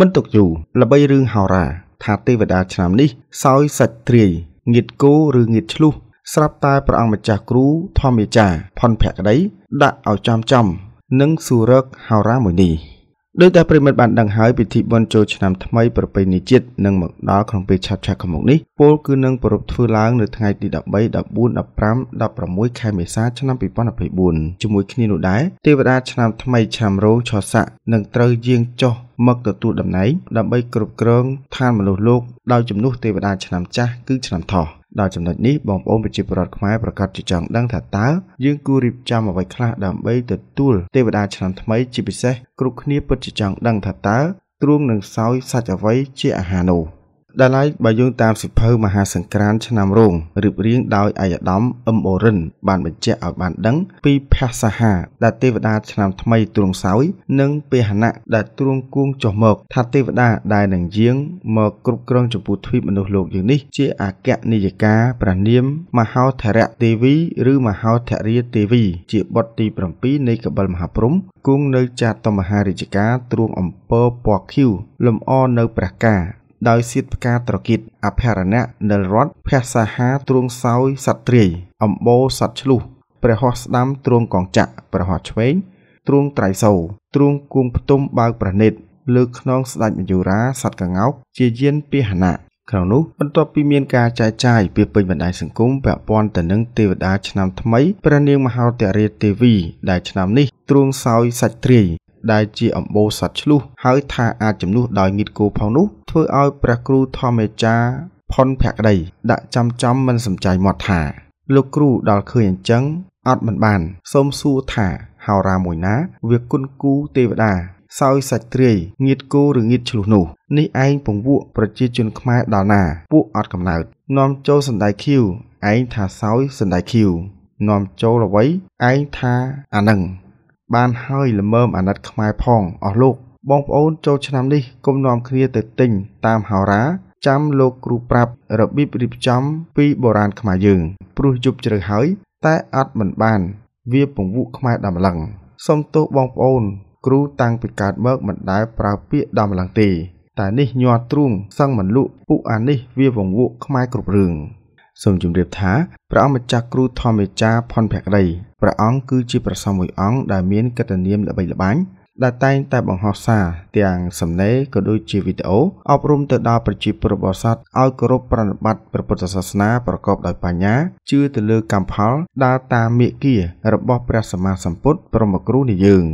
មិនទុកយូរល្បីរឿងហោរា ថាទេវតាឆ្នាំនេះសោយសាច់ត្រីងៀតគោឬងៀតឆ្លុះស្រាប់តែព្រះអង្គម្ចាស់គ្រូធម្មចាផុនភក្តីដាក់ឲ្យចំចំនិងសួរកហោរាមួយនេះដោយតែប្រិមិត្តបានដឹងហើយពិធីបុណ្យចូលឆ្នាំថ្មីប្រពៃណីជាតិនឹងមកដល់ក្នុងពេលឆាប់ឆាប់ខាងមុខនេះពលគឺនឹងប្រពៃធ្វើឡើងនៅថ្ងៃទី13 14 15 16ខែមេសាឆ្នាំ2024ជាមួយគ្នានោះដែរទេវតាឆ្នាំថ្មីឆ្នាំរោឆោស័កនឹងត្រូវយាងចុះមកទទួលតំណែងដើម្បីគ្រប់គ្រងឋានមនុស្សលោកដោយជំនួសទេវតាឆ្នាំចាស់គឺឆ្នាំថោះដល់ចំណុចនេះបងប្អូនប្រជាពលរដ្ឋខ្មែរប្រកាសជាចង់ដឹងថាតើយើងគួររៀបចំអ្វីខ្លះដើម្បីទទួលទេវតាឆ្នាំថ្មី ជាពិសេសគ្រប់គ្នាពិតជាចង់ដឹងថាតើទ្រួងនឹងសោយសាច់អ្វីជាអាហារនោះ។ដែលឡែកបើយើងតាមសិភៅមហាសង្ក្រានឆ្នាំរងរៀបរៀងដោយអាយដាមអឹមអូរិនបានបញ្ជាក់ឲ្យបានដឹង ពីភះសាហាដែលទេវតាឆ្នាំថ្មីទ្រង់សោយ និងពាហនៈដែលទ្រង់គួងចុះមកថាទេវតាដែលនឹងយាងមកគ្រប់គ្រងចំពោះទ្វីបមនុស្សលោកយើងនេះ ជាអគ្គនាយិកាព្រះនាមមហោធរៈទេវីឬ មហោធរាទេវី ជាបុត្រទី7នៃកបិលមហាព្រំគង់នៅចាតមហារាជការទ្រង់អំពើពណ៌ខៀវលំអនៅព្រះការដោយសៀតផ្កាត្រគិតអភរណៈនិលរតភះសាហាទ្រួងសោយសត្វត្រីអំបោសត្វឆ្លុះព្រះហស្ស្ដាំទ្រួងកងចាក់ព្រះហស្ឆ្វេងទ្រួងត្រៃសោទ្រួងគួងផ្ទុំបើកប្រណិតលើខ្នងស្ដាច់មយុរាសត្វកងោកជាយានពាហណៈក្នុងនោះបន្ទាប់ពីមានការចែកចាយពីពេញបណ្ដាញសង្គមពាក់ព័ន្ធទៅនឹងទេវតាឆ្នាំថ្មីព្រះនាងមហោទរាទេវីដែលឆ្នាំនេះទ្រួងសោយសាច់ត្រីដែលជាអំបូរសត្វឆ្លុះហើយថាអាចចំនួនដោយងៀតគោផងនោះ ធ្វើឲ្យព្រះគ្រូធម្មចារ្យផុនភក្តីដាក់ចំចំមិនសំចៃមាត់ថាលោកគ្រូដល់ឃើញអញ្ចឹងអត់មិនបាន សូមសួរថាហោរាមួយណា វាគុណគូទេវតាសោយសាច់ត្រីងៀតគោឬងៀតឆ្លុះនោះនេះឯងពង្វក់ប្រជាជនខ្មែរដល់ណាពួកអត់កំណើតនាំចូលសណ្ដៃខៀវឯងថាសោយសណ្ដៃខៀវនាំចូលអ្វីឯងថាអានឹងបានហើយល្មើមអាណិតខ្មែរផង អស់លោក បងប្អូន ចូលឆ្នាំនេះគុំនាំគ្នាទៅទិញតាមហោរាចាំលោកគ្រូប្រាប់ របៀបរៀបចំ ពីបុរាណខ្មែរយើងព្រោះយប់ជ្រៅហើយតែអត់មិនបាន វាពង្វក់ខ្មែរដល់ម្លឹងសូមទោសបងប្អូន គ្រូតាំងពីកើតមកមិនដែលប្រើពាក្យដល់ម្លឹងទេ តែនេះញ័រទ្រូងសឹងមិនលក់ពួកអានេះវាពង្វក់ខ្មែរគ្រប់រឿងសូមជម្រាបថាព្រះអង្គម្ចាស់គ្រូធម្មចារផនភក្តីព្រះអង្គគឺជាព្រះសង្ឃមួយអង្គដែលមានកតនាមល្បីល្បាញដែលតែងតែបង្ហោះសារទាំងសំណេរក៏ដូចជាវីដេអូអប់រំទៅដល់ប្រជាពលរដ្ឋសតឲ្យគោរពប្រណិប័តព្រះពុទ្ធសាសនាប្រកបដោយបញ្ញាជឿទៅលើកម្មផលដើរតាមមេគារបស់ព្រះសម្មាសម្ពុទ្ធព្រមគ្រូនិយើង។